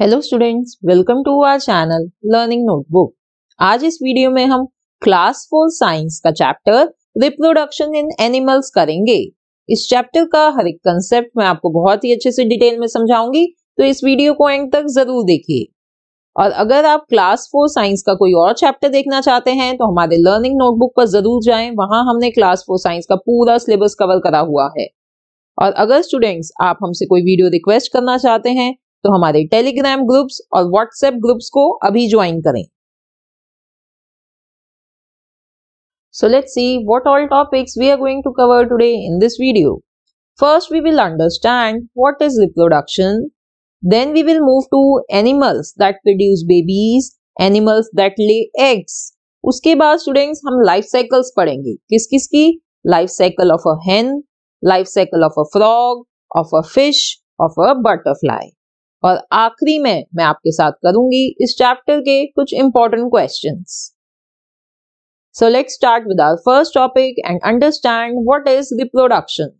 Hello students welcome to our channel learning notebook आज इस video में हम क्लास फोर साइंस का चैप्टर रिप्रोडक्शन इन एनिमल्स करेंगे इस चैप्टर का हर एक कंसेप्ट मैं आपको बहुत ही अच्छे से डिटेल में समझाऊंगी तो इस वीडियो को एंड तक जरूर देखिए और अगर आप क्लास फोर साइंस का कोई और चैप्टर देखना चाहते हैं तो हमारे लर्निंग नोटबुक पर जरूर जाए वहां हमने क्लास फोर साइंस का पूरा सिलेबस कवर करा हुआ है और अगर स्टूडेंट्स आप हमसे कोई वीडियो रिक्वेस्ट करना चाहते हैं तो हमारे टेलीग्राम ग्रुप्स और व्हाट्सएप ग्रुप्स को अभी ज्वाइन करें so let see what all topics we are going to cover today in this video first we will understand what is reproduction then we will move to animals that produce babies animals that lay eggs उसके बाद students हम life cycles पढ़ेंगे किस किस की life cycle of a hen life cycle of a frog of a fish of a butterfly और आखिरी में मैं आपके साथ करूंगी इस चैप्टर के कुछ important question so let start with our first topic and understand what is reproduction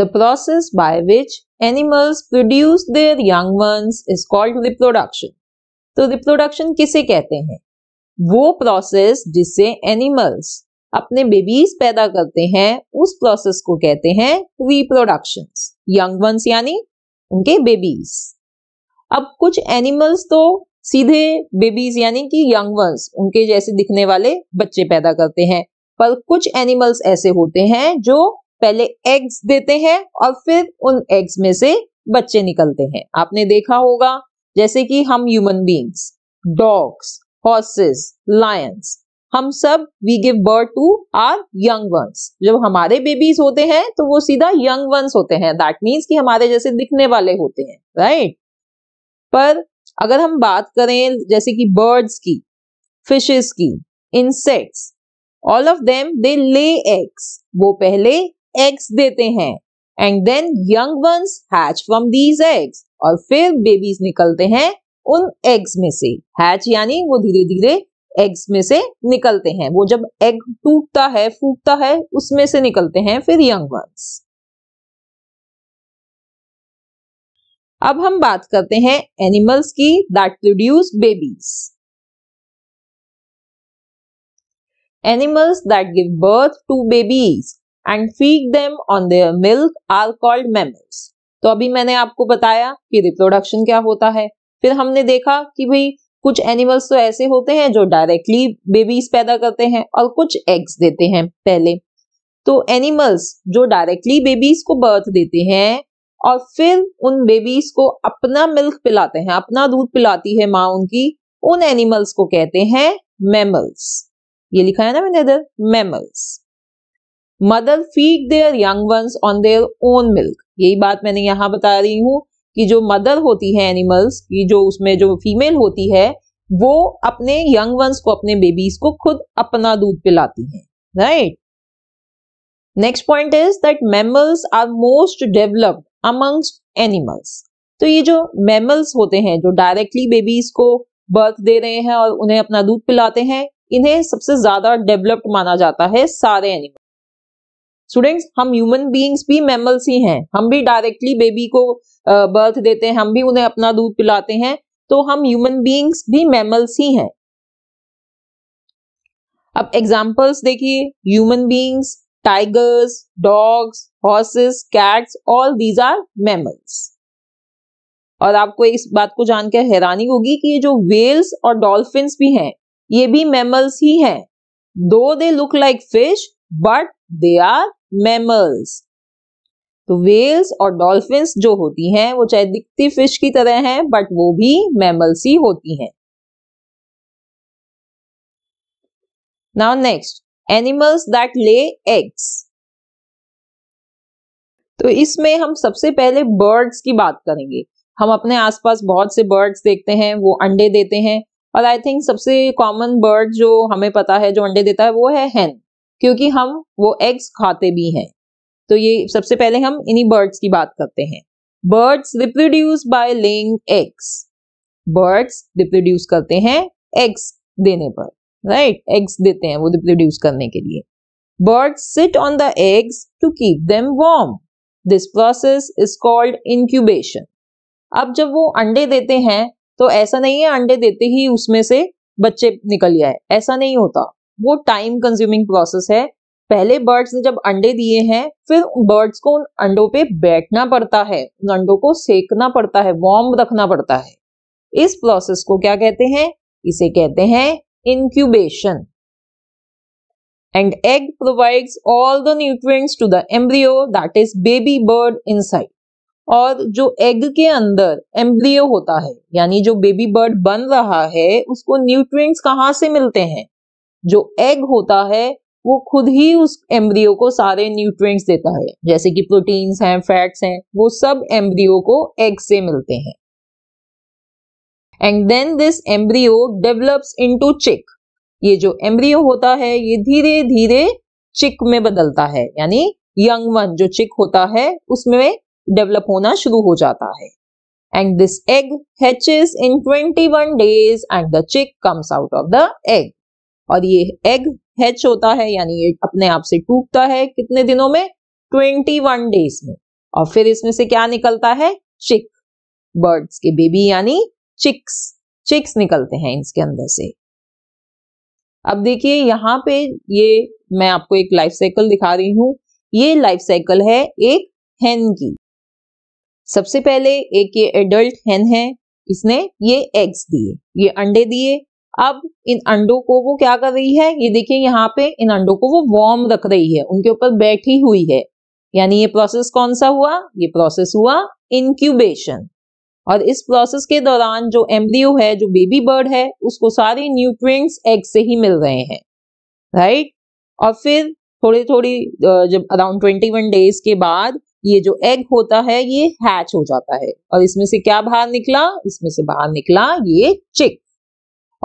the process by which animals produce their young ones is called reproduction तो रिप्रोडक्शन किसे कहते हैं वो प्रोसेस जिससे एनिमल्स अपने बेबीज पैदा करते हैं उस प्रोसेस को कहते हैं रिप्रोडक्शन यंग वंस यानी उनके बेबीज अब कुछ एनिमल्स तो सीधे बेबीज यानी कि यंग वंस उनके जैसे दिखने वाले बच्चे पैदा करते हैं पर कुछ एनिमल्स ऐसे होते हैं जो पहले एग्स देते हैं और फिर उन एग्स में से बच्चे निकलते हैं आपने देखा होगा जैसे कि हम human beings dogs horses lions हम सब we give birth to our young ones जब हमारे बेबीज होते हैं तो वो सीधा यंग वंस होते हैं दैट मीन्स कि हमारे जैसे दिखने वाले होते हैं राइट right? पर अगर हम बात करें जैसे कि बर्ड्स की फिशेस की insects all of them they lay eggs वो पहले एग्स देते हैं and then young ones hatch from these eggs और फिर बेबीज निकलते हैं उन एग्स में से हैच यानी वो धीरे धीरे एग्स में से निकलते हैं वो जब एग टूटता है फूटता है उसमें से निकलते हैं फिर यंग वंस अब हम बात करते हैं एनिमल्स की that produce babies animals that give birth to babies and feed them on their milk are called mammals तो अभी मैंने आपको बताया कि रिप्रोडक्शन क्या होता है फिर हमने देखा कि भाई कुछ एनिमल्स तो ऐसे होते हैं जो डायरेक्टली बेबीज पैदा करते हैं और कुछ एग्स देते हैं पहले तो एनिमल्स जो डायरेक्टली बेबीज को बर्थ देते हैं और फिर उन बेबीज को अपना मिल्क पिलाते हैं अपना दूध पिलाती है माँ उनकी उन एनिमल्स को कहते हैं मैमल्स ये लिखा है ना मैंने इधर mammals mother feed their young ones on their own milk यही बात मैंने यहां बता रही हूं कि जो मदर होती है एनिमल्स की जो उसमें जो फीमेल होती है वो अपने यंग वंस को अपने बेबीज को खुद अपना दूध पिलाती है right next point is that mammals are most developed amongst animals तो ये जो मैमल्स होते हैं जो डायरेक्टली बेबीज को बर्थ दे रहे हैं और उन्हें अपना दूध पिलाते हैं इन्हें सबसे ज्यादा डेवलप्ड माना जाता है सारे एनिमल्स स्टूडेंट्स हम ह्यूमन बींग्स भी मेमल्स ही हैं हम भी डायरेक्टली बेबी को बर्थ देते हैं हम भी उन्हें अपना दूध पिलाते हैं तो हम ह्यूमन बींग्स भी मैमल्स ही हैं अब एग्जाम्पल्स देखिए human beings tigers dogs horses cats all these are mammals और आपको इस बात को जानकर हैरानी होगी कि ये जो वेल्स और डॉल्फिन भी हैं ये भी मैमल्स ही हैं though they look like fish but they are mammals तो वेल्स और डॉल्फिन्स जो होती हैं वो चाहे दिखती फिश की तरह हैं बट वो भी मैमल्स ही होती हैं now next animals that lay eggs तो इसमें हम सबसे पहले बर्ड्स की बात करेंगे हम अपने आसपास बहुत से बर्ड्स देखते हैं वो अंडे देते हैं और आई थिंक सबसे कॉमन बर्ड जो हमें पता है जो अंडे देता है वो है हेन क्योंकि हम वो एग्स खाते भी हैं तो ये सबसे पहले हम इन्हीं बर्ड्स की बात करते हैं birds reproduce by laying eggs birds reproduce करते हैं एग्स देने पर राइट right? एग्स देते हैं वो रिप्रोड्यूस करने के लिए birds sit on the eggs to keep them warm this process is called incubation अब जब वो अंडे देते हैं तो ऐसा नहीं है अंडे देते ही उसमें से बच्चे निकल जाए ऐसा नहीं होता वो टाइम कंज्यूमिंग प्रोसेस है पहले बर्ड्स ने जब अंडे दिए हैं फिर बर्ड्स को उन अंडों पे बैठना पड़ता है उन अंडों को सेकना पड़ता है वार्म रखना पड़ता है इस प्रोसेस को क्या कहते हैं इसे कहते हैं incubation and egg provides all the nutrients to the embryo that is baby bird inside और जो एग के अंदर एम्ब्रियो होता है यानी जो बेबी बर्ड बन रहा है उसको न्यूट्रिएंट्स कहाँ से मिलते हैं जो एग होता है वो खुद ही उस एम्ब्रियो को सारे न्यूट्रिएंट्स देता है जैसे कि प्रोटीन्स हैं फैट्स हैं वो सब एम्ब्रियो को एग से मिलते हैं and then this embryo develops into chick ये जो एम्ब्रियो होता है ये धीरे धीरे चिक में बदलता है यानी यंग वन जो चिक होता है उसमें डेवलप होना शुरू हो जाता है and this egg hatches in one days and the chick comes out of the egg और ये एग हैच होता है यानी ये अपने आप से टूटता है कितने दिनों में ट्वेंटी वन डेज में और फिर इसमें से क्या निकलता है चिक बर्ड्स के बेबी यानी चिक्स चिक्स निकलते हैं इसके अंदर से अब देखिए यहाँ पे ये मैं आपको एक लाइफ साइकिल दिखा रही हूं ये लाइफ साइकिल है एक हेन की सबसे पहले एक ये एडल्ट हेन है इसने ये एग्स दिए ये अंडे दिए अब इन अंडों को वो क्या कर रही है ये देखिए यहाँ पे इन अंडों को वो वार्म रख रही है उनके ऊपर बैठी हुई है यानी ये प्रोसेस कौन सा हुआ ये प्रोसेस हुआ इनक्यूबेशन और इस प्रोसेस के दौरान जो एम्ब्रियो है जो बेबी बर्ड है उसको सारे न्यूट्रिएंट्स एग से ही मिल रहे हैं राइट और फिर थोड़ी थोड़ी जब अराउंड ट्वेंटी वन डेज के बाद ये जो एग होता है ये हैच हो जाता है और इसमें से क्या बाहर निकला इसमें से बाहर निकला ये चिक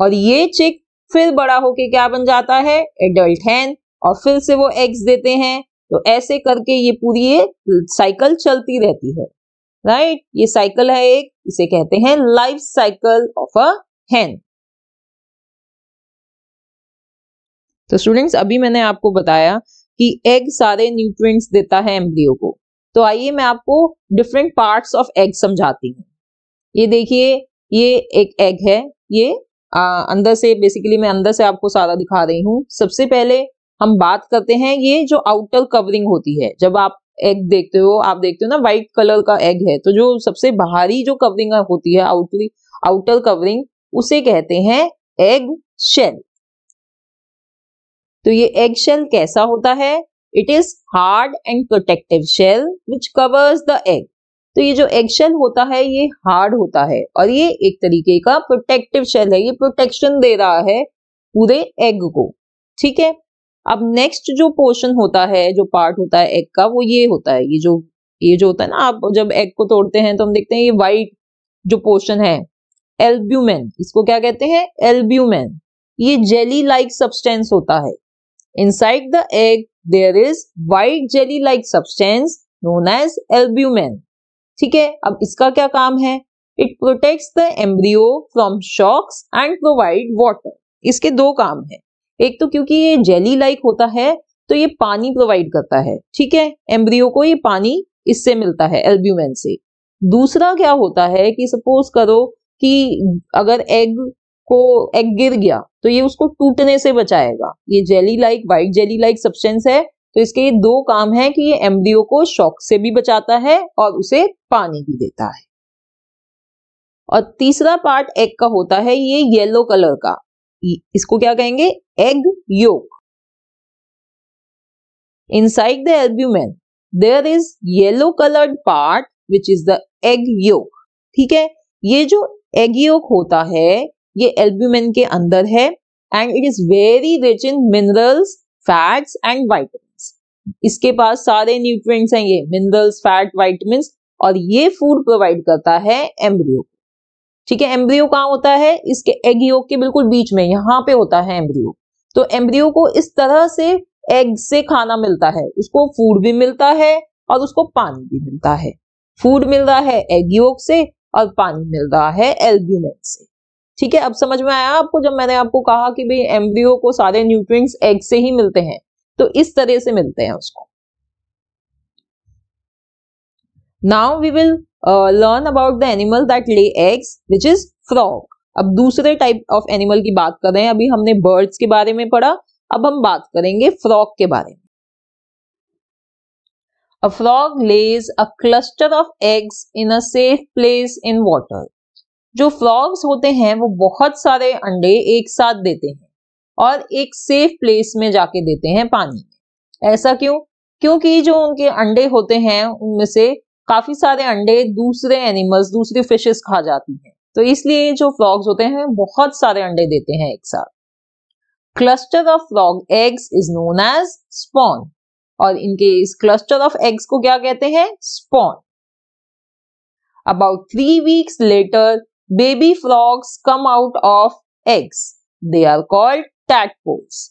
और ये चिक फिर बड़ा होके क्या बन जाता है एडल्ट हैन और फिर से वो एग्स देते हैं तो ऐसे करके ये पूरी ये साइकिल चलती रहती है राइट ये साइकिल है एक इसे कहते हैं life cycle of a hen तो स्टूडेंट्स अभी मैंने आपको बताया कि एग सारे न्यूट्रिएंट्स देता है एम्ब्रियो को तो आइए मैं आपको डिफरेंट पार्ट्स ऑफ एग समझाती हूँ ये देखिए ये एक एग है ये आ, अंदर से बेसिकली मैं अंदर से आपको सारा दिखा रही हूँ सबसे पहले हम बात करते हैं ये जो आउटर कवरिंग होती है जब आप एग देखते हो आप देखते हो ना व्हाइट कलर का एग है तो जो सबसे बाहरी जो कवरिंग होती है आउटरी आउटर कवरिंग उसे कहते हैं एग शेल तो ये एग शेल कैसा होता है it is hard and protective shell which covers the egg तो ये जो एग शेल होता है ये हार्ड होता है और ये एक तरीके का प्रोटेक्टिव शेल है ये प्रोटेक्शन दे रहा है पूरे एग को ठीक है अब नेक्स्ट जो पोर्शन होता है जो पार्ट होता है एग का वो ये होता है ये जो ये जो होता है ना आप जब एग को तोड़ते हैं तो हम देखते हैं ये वाइट जो पोर्शन है एल्ब्यूमेन इसको क्या कहते हैं एल्ब्यूमेन ये जेली लाइक सब्सटेंस होता है inside the egg there is white jelly like substance known as albumen ठीक है अब इसका क्या काम है it protects the embryo from shocks and provide water इसके दो काम है एक तो क्योंकि ये जेली लाइक होता है तो ये पानी प्रोवाइड करता है ठीक है एम्ब्रियो को ये पानी इससे मिलता है एल्ब्यूमेन से दूसरा क्या होता है कि सपोज करो कि अगर एग को एग गिर गया तो ये उसको टूटने से बचाएगा ये jelly like white jelly like substance है तो इसके ये दो काम है कि ये एमडीओ को शॉक से भी बचाता है और उसे पानी भी देता है और तीसरा पार्ट एग का होता है ये येलो कलर का इसको क्या कहेंगे egg yolk inside the albumen there is yellow coloured part which is the egg yolk ठीक है ये जो एग योक होता है ये एल्ब्यूमेन के अंदर है and it is very rich in minerals fats and vitamin इसके पास सारे न्यूट्रिएंट्स हैं ये मिनरल्स फैट वाइटमिन और ये फूड प्रोवाइड करता है एम्ब्रियो ठीक है एम्ब्रियो कहाँ होता है इसके एग योग के बिल्कुल बीच में यहाँ पे होता है एम्ब्रियो तो एम्ब्रियो को इस तरह से एग से खाना मिलता है उसको फूड भी मिलता है और उसको पानी भी मिलता है फूड मिल रहा है एग योग से और पानी मिल रहा है एल्ब्यूमेन से ठीक है अब समझ में आया आपको जब मैंने आपको कहा कि भाई एम्ब्रियो को सारे न्यूट्रिएंट्स एग से ही मिलते हैं तो इस तरह से मिलते हैं उसको now we will learn about the animal that lay eggs which is frog अब दूसरे टाइप ऑफ एनिमल की बात कर रहे हैं अभी हमने बर्ड्स के बारे में पढ़ा अब हम बात करेंगे फ्रॉग के बारे में a frog lays a cluster of eggs in a safe place in water जो फ्रॉग्स होते हैं वो बहुत सारे अंडे एक साथ देते हैं और एक सेफ प्लेस में जाके देते हैं पानी ऐसा क्यों क्योंकि जो उनके अंडे होते हैं उनमें से काफी सारे अंडे दूसरे एनिमल्स दूसरी फिशेस खा जाती हैं तो इसलिए जो फ्रॉग्स होते हैं बहुत सारे अंडे देते हैं एक साथ cluster of frog eggs is known as spawn और इनके इस क्लस्टर ऑफ एग्स को क्या कहते हैं spawn about three weeks later baby frogs come out of eggs they are called tadpoles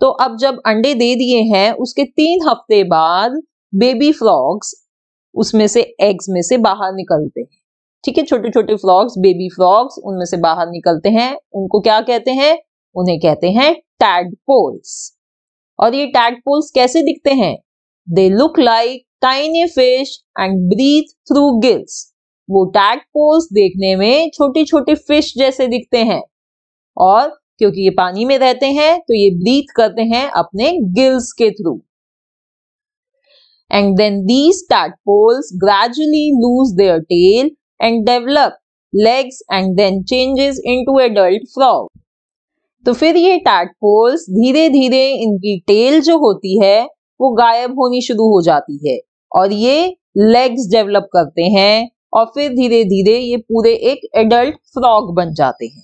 तो अब जब अंडे दे दिए हैं उसके तीन हफ्ते बाद बेबी फ्रॉग्स उसमें से एग्स में से बाहर निकलते हैं ठीक है छोटे छोटे फ्रॉग्स बेबी फ्रॉग्स उनमें से बाहर निकलते हैं उनको क्या कहते हैं उन्हें कहते हैं टैडपोल्स और ये टैडपोल्स कैसे दिखते हैं they look like tiny fish and breathe through gills वो टैडपोल्स देखने में छोटे छोटे फिश जैसे दिखते हैं और क्योंकि ये पानी में रहते हैं तो ये ब्रीथ करते हैं अपने गिल्स के through and then these tadpoles gradually lose their tail and develop legs and then into adult frog तो फिर ये टैटपोल्स धीरे धीरे इनकी टेल जो होती है वो गायब होनी शुरू हो जाती है और ये लेग्स डेवलप करते हैं और फिर धीरे धीरे ये पूरे एक एडल्ट फ्रॉग बन जाते हैं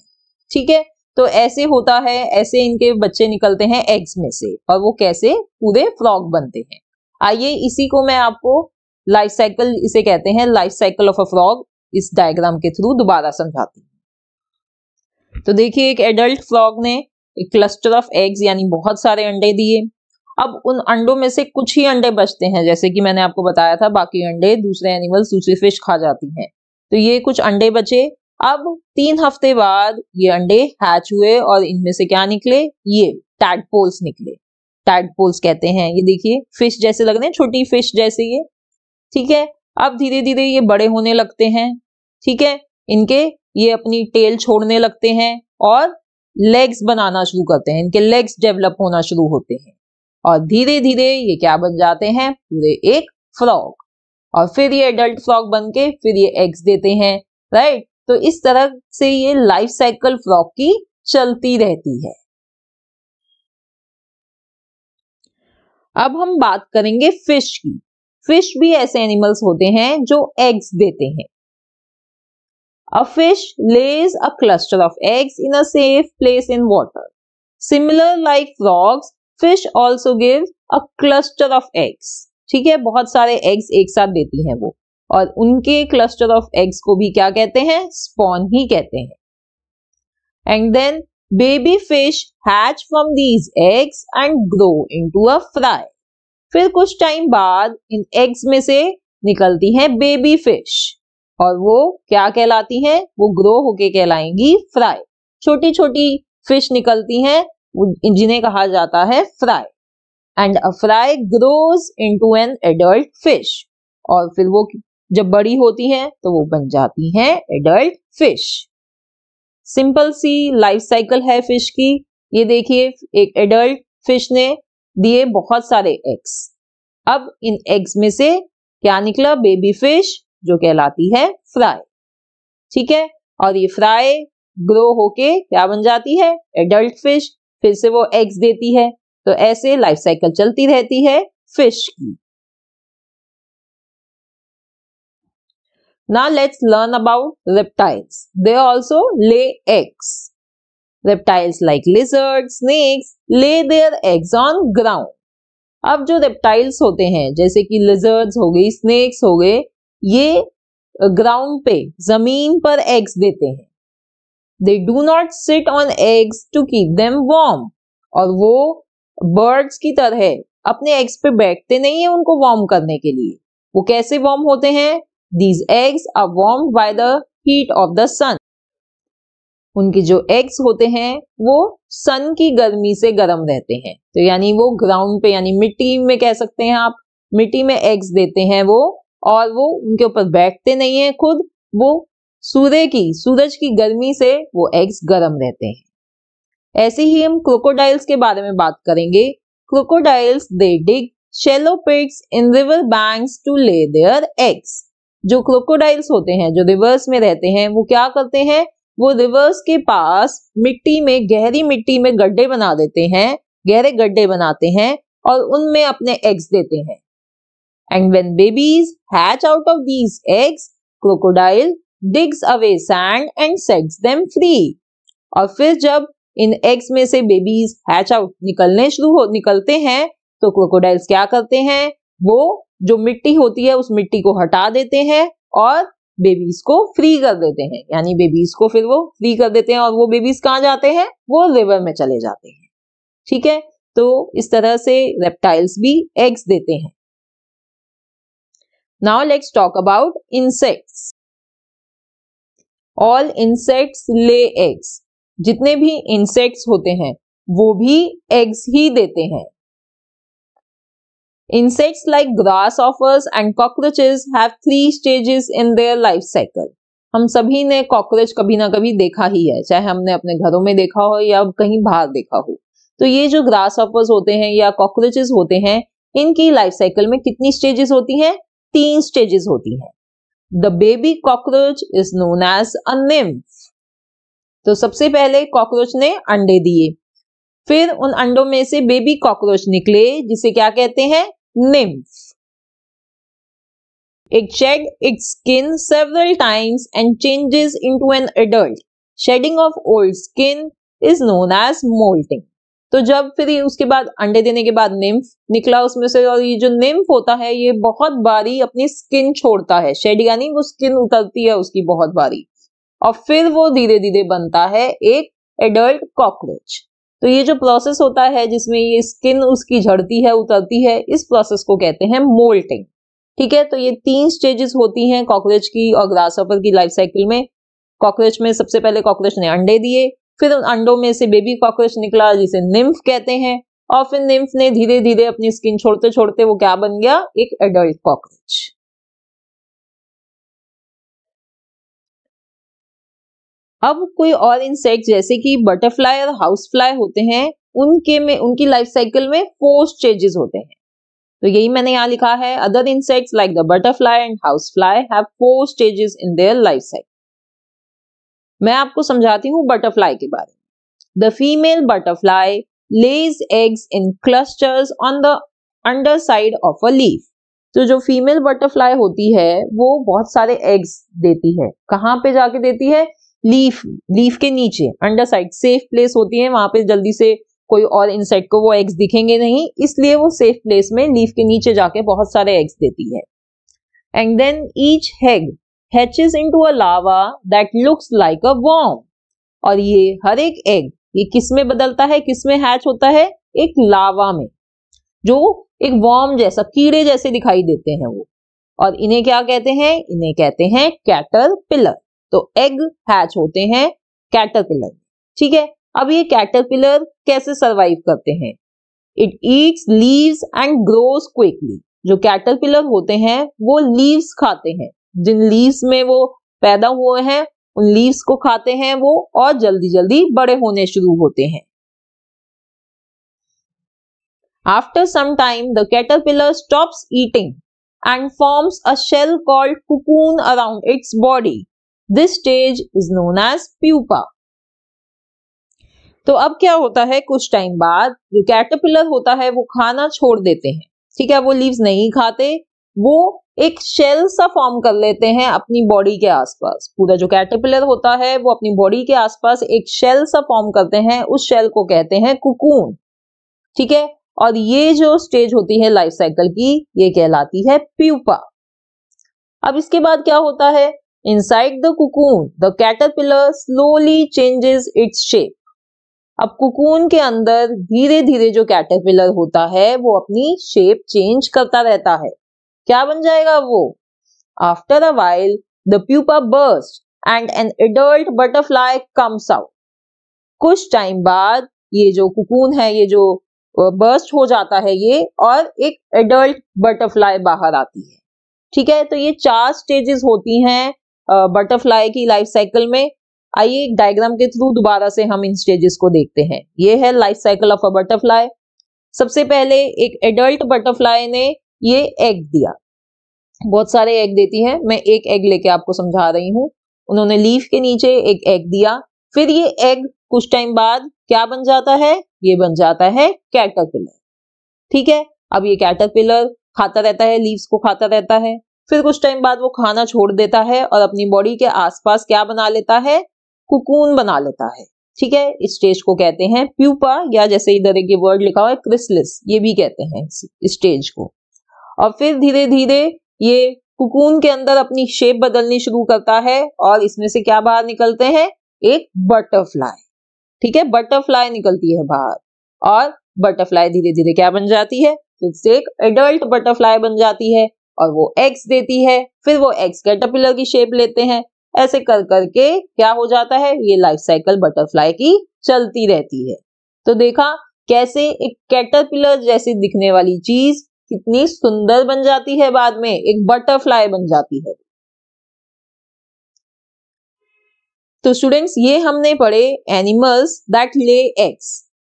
ठीक है तो ऐसे होता है ऐसे इनके बच्चे निकलते हैं एग्स में से और वो कैसे पूरे फ्रॉग बनते हैं आइए इसी को मैं आपको लाइफ साइकिल इसे कहते हैं life cycle of a frog इस डायग्राम के थ्रू दोबारा समझाती हूँ तो देखिए एक एडल्ट फ्रॉग ने एक क्लस्टर ऑफ एग्स यानी बहुत सारे अंडे दिए अब उन अंडों में से कुछ ही अंडे बचते हैं जैसे कि मैंने आपको बताया था बाकी अंडे दूसरे एनिमल्स दूसरी फिश खा जाती हैं तो ये कुछ अंडे बचे अब तीन हफ्ते बाद ये अंडे हैच हुए और इनमें से क्या निकले ये टैडपोल्स निकले टैडपोल्स कहते हैं ये देखिए फिश जैसे लग रहे हैं छोटी फिश जैसे ये ठीक है अब धीरे धीरे ये बड़े होने लगते हैं ठीक है इनके ये अपनी टेल छोड़ने लगते हैं और लेग्स बनाना शुरू करते हैं इनके लेग्स डेवलप होना शुरू होते हैं और धीरे धीरे ये क्या बन जाते हैं पूरे एक फ्रॉक और फिर ये एडल्ट फ्रॉक बन के फिर ये एग्स देते हैं राइट तो इस तरह से ये लाइफ साइकिल फ्रॉक की चलती रहती है अब हम बात करेंगे फिश की फिश भी ऐसे एनिमल्स होते हैं जो एग्स देते हैं a fish lays a cluster of eggs in a safe place in water similar like frogs fish also give a cluster of eggs ठीक है बहुत सारे एग्स एक साथ देती हैं वो और उनके क्लस्टर ऑफ एग्स को भी क्या कहते हैं स्पॉन ही कहते हैं and then baby fish hatch from these eggs and grow into a fry फिर कुछ टाइम बाद इन एग्स में से निकलती है बेबी फिश और वो क्या कहलाती है वो ग्रो होके कहलाएंगी फ्राई छोटी छोटी फिश निकलती हैं जिन्हें कहा जाता है fry and a fry grows into an adult fish और फिर वो जब बड़ी होती हैं तो वो बन जाती हैं एडल्ट फिश सिंपल सी लाइफ साइकिल है फिश की ये देखिए एक एडल्ट फिश ने दिए बहुत सारे एग्स अब इन एग्स में से क्या निकला बेबी फिश जो कहलाती है फ्राई ठीक है और ये फ्राई ग्रो होके क्या बन जाती है एडल्ट फिश फिर से वो एग्स देती है तो ऐसे लाइफ साइकिल चलती रहती है फिश की Now let's learn about reptiles. They also lay eggs. Reptiles like lizards, snakes lay their eggs on ground. अब जो रेप्टाइल्स होते हैं जैसे कि लिजर्ड्स हो गई स्नेक्स हो गए ये ग्राउंड पे जमीन पर एग्स देते हैं they do not sit on eggs to keep them warm और वो बर्ड्स की तरह अपने एग्स पे बैठते नहीं है उनको वार्म करने के लिए वो कैसे वॉर्म होते हैं these eggs are warm by the heat of the sun उनके जो एग्स होते हैं वो सन की गर्मी से गर्म रहते हैं तो यानी वो ग्राउंड पे यानी मिट्टी में कह सकते हैं आप मिट्टी में एग्स देते हैं वो और वो उनके ऊपर बैठते नहीं है खुद वो सूर्य की सूरज की गर्मी से वो एग्स गर्म रहते हैं ऐसे ही हम क्रोकोडाइल्स के बारे में बात करेंगे crocodiles they dig shallow pits in river banks to lay their eggs जो क्रोकोडाइल्स होते हैं जो रिवर्स में रहते हैं वो क्या करते हैं वो रिवर्स के पास मिट्टी में गहरी मिट्टी में गड्ढे बना देते हैं गहरे गड्ढे बनाते हैं और उनमें अपने एग्स देते हैं and when babies hatch out of these eggs crocodile digs away sand and sets them free और फिर जब इन एग्स में से बेबीज हैच आउट निकलने शुरू हो निकलते हैं तो क्रोकोडाइल्स क्या करते हैं वो जो मिट्टी होती है उस मिट्टी को हटा देते हैं और बेबीज को फ्री कर देते हैं यानी बेबीज को फिर वो फ्री कर देते हैं और वो बेबीज कहाँ जाते हैं वो रिवर में चले जाते हैं ठीक है तो इस तरह से रेप्टाइल्स भी एग्स देते हैं now let's talk about insects all insects lay eggs जितने भी इंसेक्ट्स होते हैं वो भी एग्स ही देते हैं Insects like grasshoppers and cockroaches have three stages in their life cycle. हम सभी ने कॉकरोच कभी ना कभी देखा ही है चाहे हमने अपने घरों में देखा हो या कहीं बाहर देखा हो तो ये जो ग्रास ऑफर्स होते हैं या कॉकरोचेस होते हैं इनकी लाइफ साइकिल में कितनी स्टेजेस होती हैं तीन स्टेजेस होती हैं the baby cockroach is known as a nymph तो सबसे पहले कॉकरोच ने अंडे दिए फिर उन अंडों में से बेबी कॉकरोच निकले जिसे क्या कहते हैं nymph it shed it skin several times and changes into an adult shedding of old skin is known as moulting तो जब फिर उसके बाद अंडे देने के बाद निम्फ निकला उसमें से और ये जो निम्फ होता है ये बहुत बारी अपनी स्किन छोड़ता है शेड यानी वो स्किन उतरती है उसकी बहुत बारी और फिर वो धीरे धीरे बनता है एक एडल्ट कॉकरोच तो ये जो प्रोसेस होता है जिसमें ये स्किन उसकी झड़ती है उतरती है इस प्रोसेस को कहते हैं मोल्टिंग ठीक है तो ये तीन स्टेजेस होती हैं कॉकरोच की और ग्रास की लाइफ साइकिल में कॉकरोच में सबसे पहले कॉकरोच ने अंडे दिए फिर उन अंडों में से बेबी कॉकरोच निकला जिसे निम्फ कहते हैं और फिर निम्फ ने धीरे धीरे अपनी स्किन छोड़ते छोड़ते वो क्या बन गया एक एडल्ट कॉकरोच अब कोई और इंसेक्ट जैसे कि बटरफ्लाई और हाउस फ्लाई होते हैं उनके में उनकी लाइफ साइकिल में फोर्स चेंजेस होते हैं तो यही मैंने यहाँ लिखा है other insects like the butterfly and house fly have four stages in their life cycle मैं आपको समझाती हूँ बटरफ्लाई के बारे में the female butterfly lays eggs in clusters on the underside of a leaf तो जो फीमेल बटरफ्लाई होती है वो बहुत सारे एग्स देती है कहाँ पे जाके देती है लीफ लीफ के नीचे अंडर साइड सेफ प्लेस होती है वहां पे जल्दी से कोई और इंसेक्ट को वो एग्स दिखेंगे नहीं इसलिए वो सेफ प्लेस में लीफ के नीचे जाके बहुत सारे एग्स देती है and then each egg hatches into a larva that looks like a worm और ये हर एक एग ये किस में बदलता है किस में हैच होता है एक लावा में जो एक वॉम जैसा कीड़े जैसे दिखाई देते हैं वो और इन्हें क्या कहते हैं इन्हें कहते हैं कैटर पिलर तो एग हैच होते हैं कैटरपिलर ठीक है अब ये कैटरपिलर कैसे सरवाइव करते हैं it eats leaves and grows quickly जो कैटरपिलर होते हैं वो लीव्स खाते हैं जिन लीव्स में वो पैदा हुए हैं उन लीव्स को खाते हैं वो और जल्दी जल्दी बड़े होने शुरू होते हैं after some time the caterpillar stops eating and forms a shell called cocoon around its body this stage is known as pupa तो अब क्या होता है कुछ टाइम बाद जो कैटरपिलर होता है वो खाना छोड़ देते हैं ठीक है वो लीव्स नहीं खाते वो एक शेल सा फॉर्म कर लेते हैं अपनी बॉडी के आसपास पूरा जो कैटरपिलर होता है वो अपनी बॉडी के आसपास एक शेल सा फॉर्म करते हैं उस शेल को कहते हैं कुकून ठीक है और ये जो स्टेज होती है लाइफ साइकिल की ये कहलाती है प्यूपा अब इसके बाद क्या होता है Inside the cocoon, the caterpillar slowly changes its shape. अब कुकून के अंदर धीरे धीरे जो कैटरपिलर होता है वो अपनी शेप चेंज करता रहता है क्या बन जाएगा वो after a while the pupa burst and an adult butterfly comes out कुछ टाइम बाद ये जो कुकून है ये जो बर्स्ट हो जाता है ये और एक एडल्ट बटरफ्लाई बाहर आती है ठीक है तो ये चार स्टेजेस होती हैं बटरफ्लाई की लाइफ साइकिल में आइए एक डायग्राम के थ्रू दोबारा से हम इन स्टेजेस को देखते हैं ये है life cycle of a butterfly सबसे पहले एक एडल्ट बटरफ्लाई ने ये एग दिया बहुत सारे एग देती है मैं एक एग लेके आपको समझा रही हूँ उन्होंने लीफ के नीचे एक एग दिया फिर ये एग कुछ टाइम बाद क्या बन जाता है ये बन जाता है कैटरपिलर ठीक है अब ये कैटरपिलर खाता रहता है लीव्स को खाता रहता है फिर कुछ टाइम बाद वो खाना छोड़ देता है और अपनी बॉडी के आसपास क्या बना लेता है कुकून बना लेता है ठीक है इस स्टेज को कहते हैं प्यूपा या जैसे इधर एक वर्ड लिखा हुआ है क्रिसलिस ये भी कहते हैं इस स्टेज को और फिर धीरे धीरे ये कुकून के अंदर अपनी शेप बदलनी शुरू करता है और इसमें से क्या बाहर निकलते हैं एक बटरफ्लाई ठीक है बटरफ्लाई निकलती है बाहर और बटरफ्लाई धीरे धीरे क्या बन जाती है फिर से एक एडल्ट बटरफ्लाई बन जाती है और वो एग्स देती है फिर वो एक्स कैटरपिलर की शेप लेते हैं ऐसे कर करके क्या हो जाता है ये लाइफ साइकिल बटरफ्लाई की चलती रहती है तो देखा कैसे एक कैटरपिलर जैसी दिखने वाली चीज कितनी सुंदर बन जाती है बाद में एक बटरफ्लाई बन जाती है तो स्टूडेंट्स ये हमने पढ़े एनिमल्स दैट ले एग्स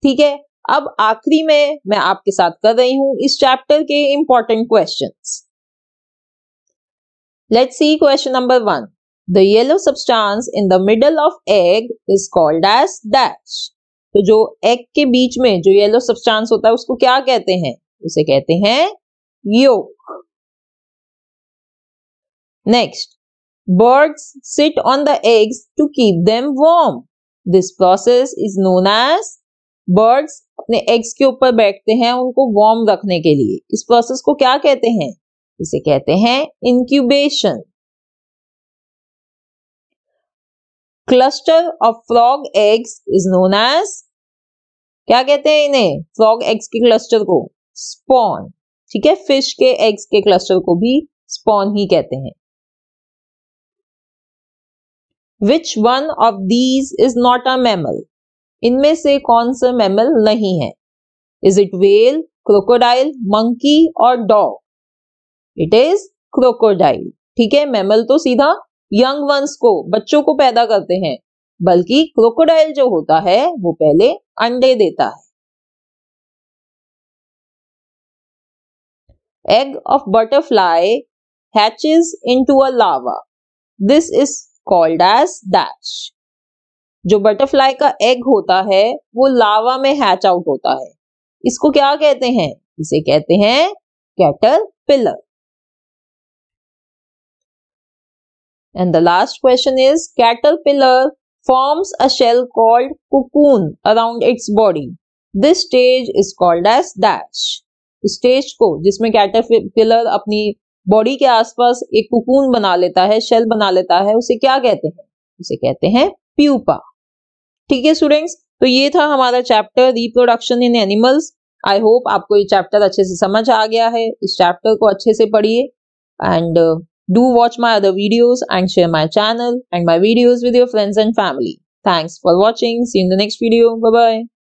ठीक है अब आखिरी में मैं आपके साथ कर रही हूं इस चैप्टर के important questions Let's see question number 1. The yellow substance in the middle of egg is called as dash. तो जो एग के बीच में जो येलो सब्सटेंस होता है उसको क्या कहते हैं उसे कहते हैं yolk next birds sit on the eggs to keep them warm this process is known as birds अपने एग्स के ऊपर बैठते हैं उनको वॉर्म रखने के लिए इस प्रोसेस को क्या कहते हैं इसे कहते हैं incubation cluster of frog eggs is known as क्या कहते हैं इन्हें फ्रॉग एग्स के क्लस्टर को स्पॉन ठीक है फिश के एग्स के क्लस्टर को भी स्पॉन ही कहते हैं which one of these is not a mammal इनमें से कौन सा मैमल नहीं है is it whale crocodile monkey और डॉग इट इज क्रोकोडाइल ठीक है मैमल तो सीधा यंग वंस को बच्चों को पैदा करते हैं बल्कि क्रोकोडाइल जो होता है वो पहले अंडे देता है egg of butterfly hatches into a larva this is called as dash जो बटरफ्लाई का एग होता है वो लावा में हैच आउट होता है इसको क्या कहते हैं इसे कहते हैं caterpillar And the last question is caterpillar forms a shell called cocoon around its body. This stage is called as dash. Stage को जिसमें कैटरपिलर अपनी बॉडी के आसपास एक कुकून बना लेता है शेल बना लेता है उसे क्या कहते हैं उसे कहते हैं प्यूपा ठीक है स्टूडेंट्स तो ये था हमारा chapter reproduction in animals I hope आपको ये चैप्टर अच्छे से समझ आ गया है इस चैप्टर को अच्छे से पढ़िए and Do watch my other videos and share my channel and my videos with your friends and family. Thanks for watching. See you in the next video. Bye bye.